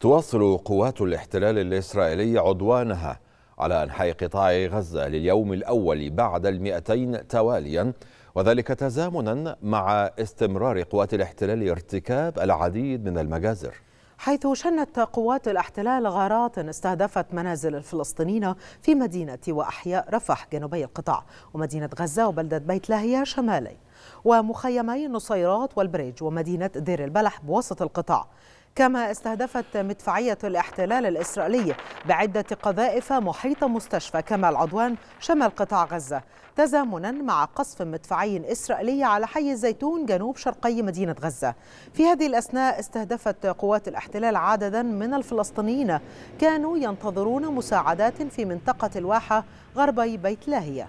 تواصل قوات الاحتلال الإسرائيلي عدوانها على أنحاء قطاع غزة لليوم الأول بعد المئتين تواليا وذلك تزامنا مع استمرار قوات الاحتلال ارتكاب العديد من المجازر حيث شنت قوات الاحتلال غارات استهدفت منازل الفلسطينيين في مدينة وأحياء رفح جنوبي القطاع ومدينة غزة وبلدة بيت لاهيا شمالي ومخيمي نصيرات والبريج ومدينة دير البلح بوسط القطاع كما استهدفت مدفعية الاحتلال الإسرائيلي بعدة قذائف محيط مستشفى كمال عدوان شمال قطاع غزة تزامنا مع قصف مدفعي إسرائيلي على حي الزيتون جنوب شرقي مدينة غزة في هذه الأثناء استهدفت قوات الاحتلال عددا من الفلسطينيين كانوا ينتظرون مساعدات في منطقة الواحة غربي بيت لاهية